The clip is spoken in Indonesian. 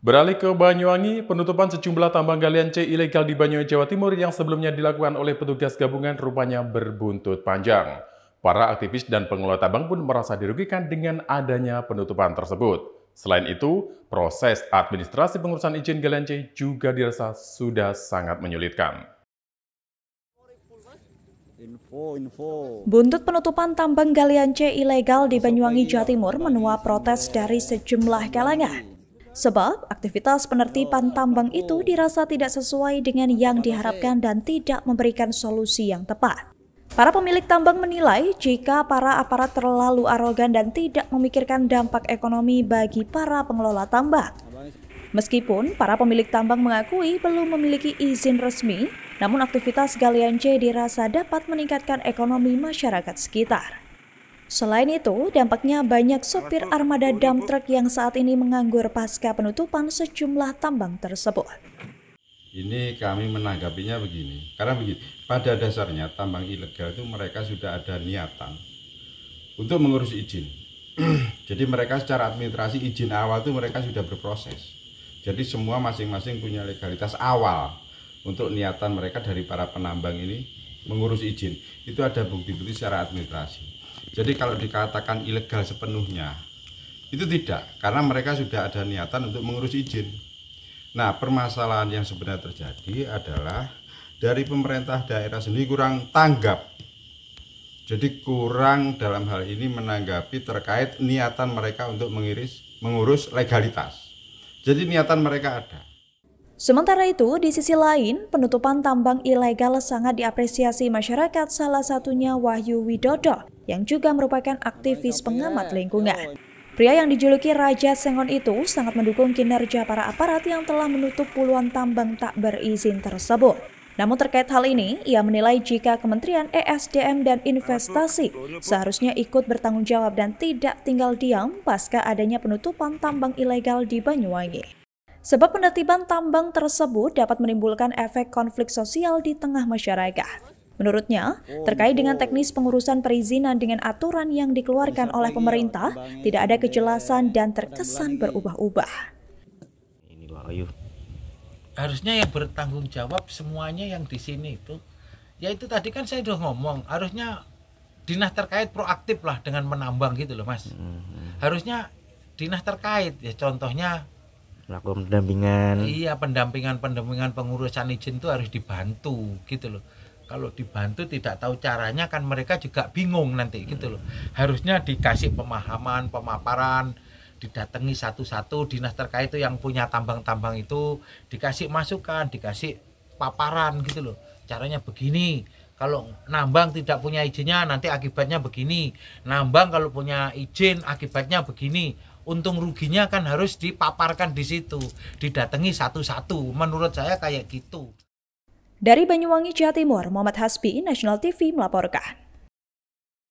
Beralih ke Banyuwangi, penutupan sejumlah tambang galian C ilegal di Banyuwangi, Jawa Timur yang sebelumnya dilakukan oleh petugas gabungan rupanya berbuntut panjang. Para aktivis dan pengelola tambang pun merasa dirugikan dengan adanya penutupan tersebut. Selain itu, proses administrasi pengurusan izin galian C juga dirasa sudah sangat menyulitkan. Buntut penutupan tambang galian C ilegal di Banyuwangi, Jawa ya. Timur menua protes dari sejumlah kalangan. Sebab aktivitas penertiban tambang itu dirasa tidak sesuai dengan yang diharapkan dan tidak memberikan solusi yang tepat. Para pemilik tambang menilai jika para aparat terlalu arogan dan tidak memikirkan dampak ekonomi bagi para pengelola tambang. Meskipun para pemilik tambang mengakui belum memiliki izin resmi, namun aktivitas galian C dirasa dapat meningkatkan ekonomi masyarakat sekitar. Selain itu, dampaknya banyak sopir armada dump truck yang saat ini menganggur pasca penutupan sejumlah tambang tersebut. Ini kami menanggapinya begini, karena begini, pada dasarnya tambang ilegal itu mereka sudah ada niatan untuk mengurus izin. Jadi mereka secara administrasi izin awal itu mereka sudah berproses. Jadi semua masing-masing punya legalitas awal untuk niatan mereka dari para penambang ini mengurus izin. Itu ada bukti-bukti secara administrasi. Jadi kalau dikatakan ilegal sepenuhnya itu tidak, karena mereka sudah ada niatan untuk mengurus izin. Nah, permasalahan yang sebenarnya terjadi adalah dari pemerintah daerah sendiri kurang tanggap. Jadi kurang dalam hal ini menanggapi terkait niatan mereka untuk mengiris mengurus legalitas. Jadi niatan mereka ada. Sementara itu, di sisi lain, penutupan tambang ilegal sangat diapresiasi masyarakat, salah satunya Wahyu Widodo, yang juga merupakan aktivis pengamat lingkungan. Pria yang dijuluki Raja Sengon itu sangat mendukung kinerja para aparat yang telah menutup puluhan tambang tak berizin tersebut. Namun terkait hal ini, ia menilai jika Kementerian ESDM dan Investasi seharusnya ikut bertanggung jawab dan tidak tinggal diam pasca adanya penutupan tambang ilegal di Banyuwangi. Sebab penertiban tambang tersebut dapat menimbulkan efek konflik sosial di tengah masyarakat. Menurutnya, terkait dengan teknis pengurusan perizinan dengan aturan yang dikeluarkan oleh iya pemerintah, tidak ada kejelasan dan terkesan berubah-ubah. Harusnya yang bertanggung jawab semuanya yang di sini itu, ya itu tadi kan saya sudah ngomong, harusnya dinas terkait proaktif lah dengan menambang gitu loh mas. Hmm, hmm. Harusnya dinas terkait, ya contohnya melakukan pendampingan iya pendampingan pendampingan pengurusan izin itu harus dibantu gitu loh kalau dibantu tidak tahu caranya kan mereka juga bingung nanti gitu loh harusnya dikasih pemahaman pemaparan didatangi satu-satu dinas terkait itu yang punya tambang-tambang itu dikasih masukan dikasih paparan gitu loh caranya begini kalau nambang tidak punya izinnya nanti akibatnya begini nambang kalau punya izin akibatnya begini untung ruginya kan harus dipaparkan di situ, didatangi satu-satu. Menurut saya kayak gitu. Dari Banyuwangi, Jawa Timur, Muhammad Hasbi, National TV melaporkan.